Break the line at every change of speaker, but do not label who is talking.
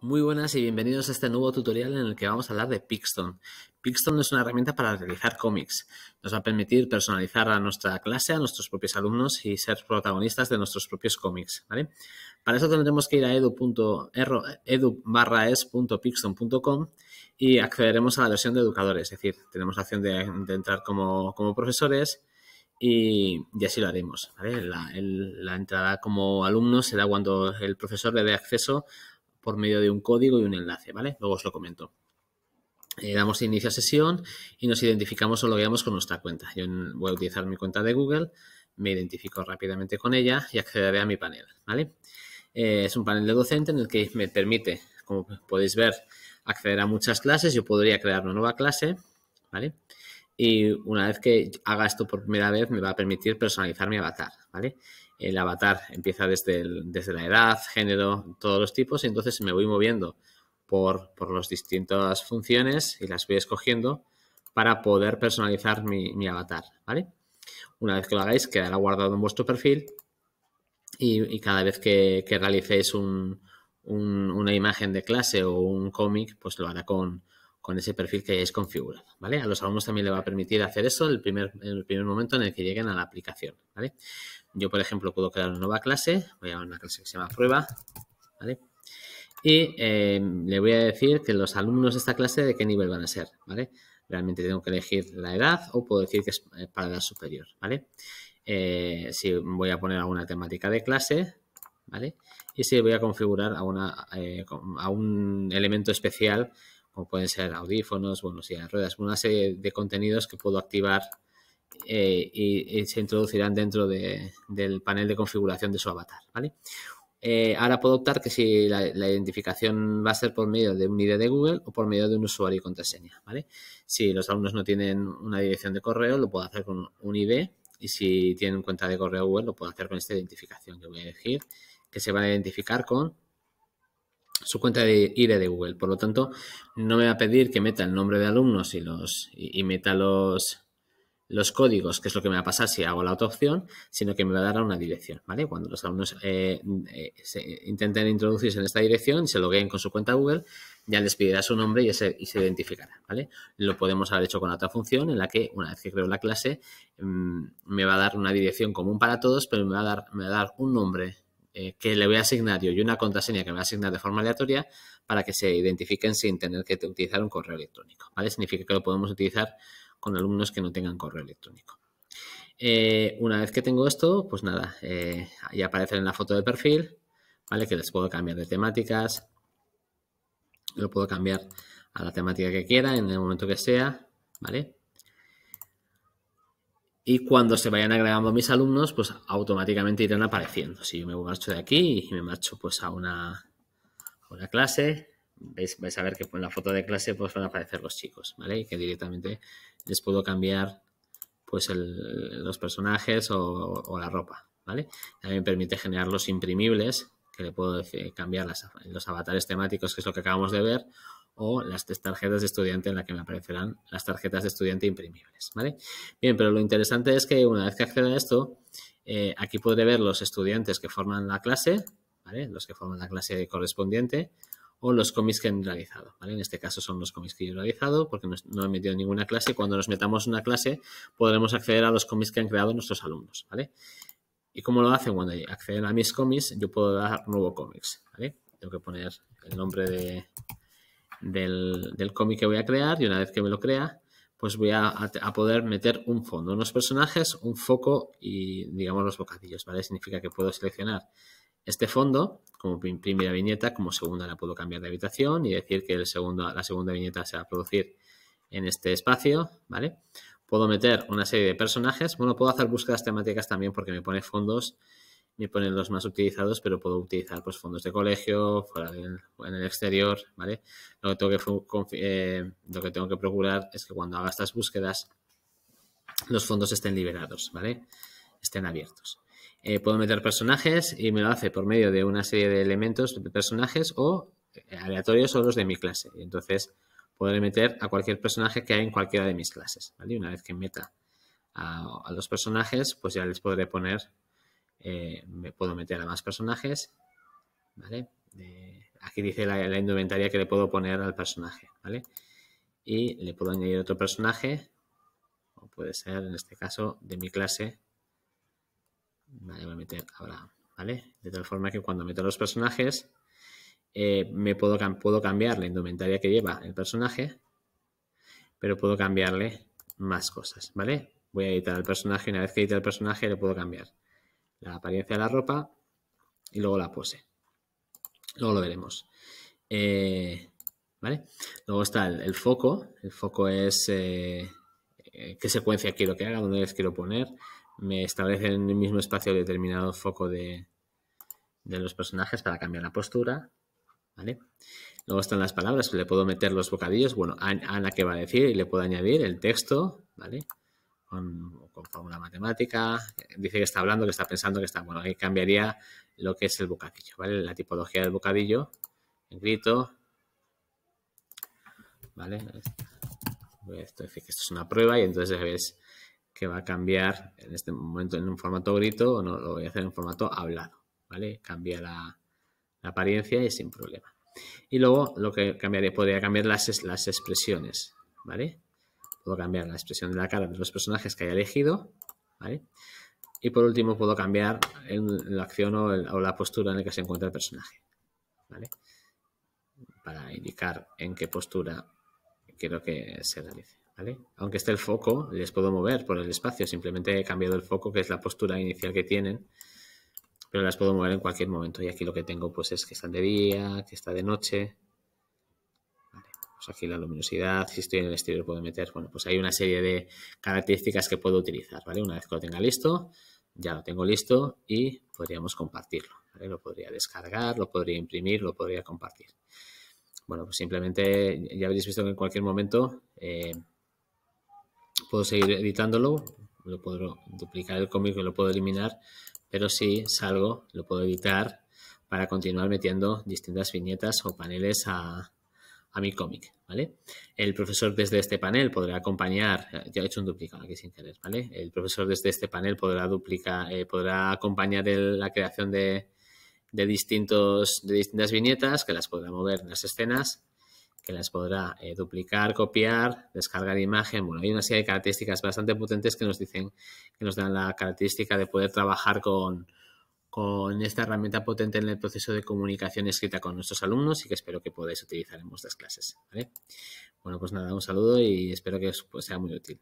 Muy buenas y bienvenidos a este nuevo tutorial en el que vamos a hablar de Pixton. Pixton es una herramienta para realizar cómics. Nos va a permitir personalizar a nuestra clase, a nuestros propios alumnos y ser protagonistas de nuestros propios cómics. Para eso tendremos que ir a edu.es.pixton.com y accederemos a la versión de educadores. Es decir, tenemos la opción de, entrar como, profesores y, así lo haremos. La, entrada como alumno será cuando el profesor le dé acceso por medio de un código y un enlace, ¿vale? Luego os lo comento. Eh, damos inicio a sesión y nos identificamos o logueamos con nuestra cuenta. Yo voy a utilizar mi cuenta de Google, me identifico rápidamente con ella y accederé a mi panel, ¿vale? Eh, es un panel de docente en el que me permite, como podéis ver, acceder a muchas clases. Yo podría crear una nueva clase, ¿vale? Y una vez que haga esto por primera vez, me va a permitir personalizar mi avatar, ¿vale? el avatar empieza desde, desde la edad, género, todos los tipos, y entonces me voy moviendo por, las distintas funciones y las voy escogiendo para poder personalizar mi, avatar, ¿vale? Una vez que lo hagáis, quedará guardado en vuestro perfil y, cada vez que, que realicéis una imagen de clase o un cómic, pues lo hará con, ese perfil que hayáis configurado, ¿vale? A los alumnos también le va a permitir hacer eso el primer, el primer momento en el que lleguen a la aplicación, ¿vale? Yo, por ejemplo, puedo crear una nueva clase, voy a una clase que se llama prueba, ¿vale? Y eh, le voy a decir que los alumnos de esta clase de qué nivel van a ser, ¿vale? Realmente tengo que elegir la edad o puedo decir que es eh, para edad superior, ¿vale? Eh, si voy a poner alguna temática de clase, ¿vale? Y si voy a configurar a, a un elemento especial, como pueden ser audífonos, bueno, si ruedas, una serie de contenidos que puedo activar eh, y, se introducirán dentro del panel de configuración de su avatar, ¿vale? Eh, ahora puedo optar que si la, identificación va a ser por medio de un ID de Google o por medio de un usuario y contraseña, ¿vale? Si los alumnos no tienen una dirección de correo, lo puedo hacer con un ID y si tienen cuenta de correo Google, lo puedo hacer con esta identificación que voy a elegir, que se van a identificar con su cuenta de ID de Google. Por lo tanto, no me va a pedir que meta el nombre de alumnos y los y meta los los códigos, que es lo que me va a pasar si hago la otra opción, sino que me va a dar una dirección, ¿vale? Cuando los alumnos eh, eh, intenten introducirse en esta dirección y se logueen con su cuenta Google, ya les pedirá su nombre y se, identificará, ¿vale? Lo podemos haber hecho con otra función en la que, una vez que creo la clase, mm, me va a dar una dirección común para todos, pero me va a dar, me a dar un nombre eh, que le voy a asignar yo y una contraseña que me va a asignar de forma aleatoria para que se identifiquen sin tener que utilizar un correo electrónico, ¿vale? Significa que lo podemos utilizar con alumnos que no tengan correo electrónico. Eh, una vez que tengo esto, pues nada, eh, ahí aparecen en la foto de perfil, ¿vale? Que les puedo cambiar de temáticas, lo puedo cambiar a la temática que quiera, en el momento que sea, ¿vale? Y cuando se vayan agregando mis alumnos, pues automáticamente irán apareciendo. Si yo me marcho de aquí y me marcho pues a una, clase, vais a ver que en la foto de clase pues van a aparecer los chicos, ¿vale? Y que directamente les puedo cambiar pues los personajes o, la ropa, ¿vale? También permite generar los imprimibles, que le puedo cambiar los avatares temáticos, que es lo que acabamos de ver, o las tarjetas de estudiante en la que me aparecerán las tarjetas de estudiante imprimibles, ¿vale? Bien, pero lo interesante es que una vez que acceda a esto, eh, aquí podré ver los estudiantes que forman la clase, ¿vale? Los que forman la clase correspondiente, o los cómics que han realizado. En este caso son los cómics que yo he realizado porque no, he metido ninguna clase. Cuando nos metamos una clase podremos acceder a los cómics que han creado nuestros alumnos. ¿Y cómo lo hacen? Cuando acceden a mis cómics yo puedo dar nuevo cómics. Tengo que poner el nombre de, del, del cómic que voy a crear y una vez que me lo crea pues voy a, poder meter un fondo, unos personajes, un foco y digamos los bocadillos, ¿vale? Significa que puedo seleccionar este fondo, como primera viñeta, como segunda la puedo cambiar de habitación y decir que la segunda viñeta se va a producir en este espacio, ¿vale? Puedo meter una serie de personajes. Bueno, puedo hacer búsquedas temáticas también porque me pone fondos, me pone los más utilizados, pero puedo utilizar pues fondos de colegio, en el exterior, ¿vale? Lo que, tengo que, eh, lo que tengo que procurar es que cuando haga estas búsquedas los fondos estén liberados, ¿vale? Estén abiertos. Eh, puedo meter personajes y me lo hace por medio de una serie de elementos de personajes o eh, aleatorios o los de mi clase. Entonces podré meter a cualquier personaje que hay en cualquiera de mis clases. Una vez que meta a, los personajes, pues ya les podré poner, eh, me puedo meter a más personajes. aquí dice la, indumentaria que le puedo poner al personaje. ¿vale? Y le puedo añadir otro personaje, o puede ser en este caso de mi clase Vale, voy meter ahora, ¿vale? De tal forma que cuando meto los personajes, eh, me puedo, puedo cambiar la indumentaria que lleva el personaje, pero puedo cambiarle más cosas, ¿vale? Voy a editar el personaje, una vez que edite el personaje le puedo cambiar la apariencia de la ropa y luego la pose. Luego lo veremos. Eh, ¿Vale? Luego está el, foco. El foco es eh, qué secuencia quiero que haga, dónde les quiero poner me establece en el mismo espacio determinado foco de, los personajes para cambiar la postura. ¿Vale? Luego están las palabras, le puedo meter los bocadillos, bueno, Ana ¿qué va a decir y le puedo añadir el texto, ¿vale? Con, fórmula matemática, dice que está hablando, que está pensando, que está, bueno, ahí cambiaría lo que es el bocadillo, ¿vale? La tipología del bocadillo, En grito, ¿vale? esto es una prueba y entonces ves que va a cambiar en este momento en un formato grito o no, lo voy a hacer en formato hablado, ¿vale? Cambia la, apariencia y sin problema. Y luego lo que cambiaría, podría cambiar las, las expresiones, ¿vale? Puedo cambiar la expresión de la cara de los personajes que haya elegido, ¿vale? Y por último puedo cambiar la acción o, o, la postura en la que se encuentra el personaje, ¿vale? Para indicar en qué postura quiero que se realice. Aunque esté el foco, les puedo mover por el espacio, simplemente he cambiado el foco, que es la postura inicial que tienen, pero las puedo mover en cualquier momento. Y aquí lo que tengo pues es que están de día, que está de noche. Pues aquí la luminosidad, si estoy en el exterior puedo meter, bueno, pues hay una serie de características que puedo utilizar, ¿vale? Una vez que lo tenga listo, ya lo tengo listo y podríamos compartirlo. Lo podría descargar, lo podría imprimir, lo podría compartir. Bueno, pues simplemente ya habéis visto que en cualquier momento eh, puedo seguir editándolo, lo puedo duplicar el cómic, lo puedo eliminar, pero si salgo, lo puedo editar para continuar metiendo distintas viñetas o paneles a, mi cómic, ¿vale? El profesor desde este panel podrá acompañar, ya he hecho un duplicado aquí sin querer, ¿vale? El profesor desde este panel podrá duplicar, eh, podrá acompañar la creación de, de, distintos, de distintas viñetas que las podrá mover en las escenas que las podrá eh, duplicar, copiar, descargar imagen. Bueno, hay una serie de características bastante potentes que nos dicen, que nos dan la característica de poder trabajar con, esta herramienta potente en el proceso de comunicación escrita con nuestros alumnos y que espero que podáis utilizar en vuestras clases. Bueno, pues nada, un saludo y espero que os pues, sea muy útil.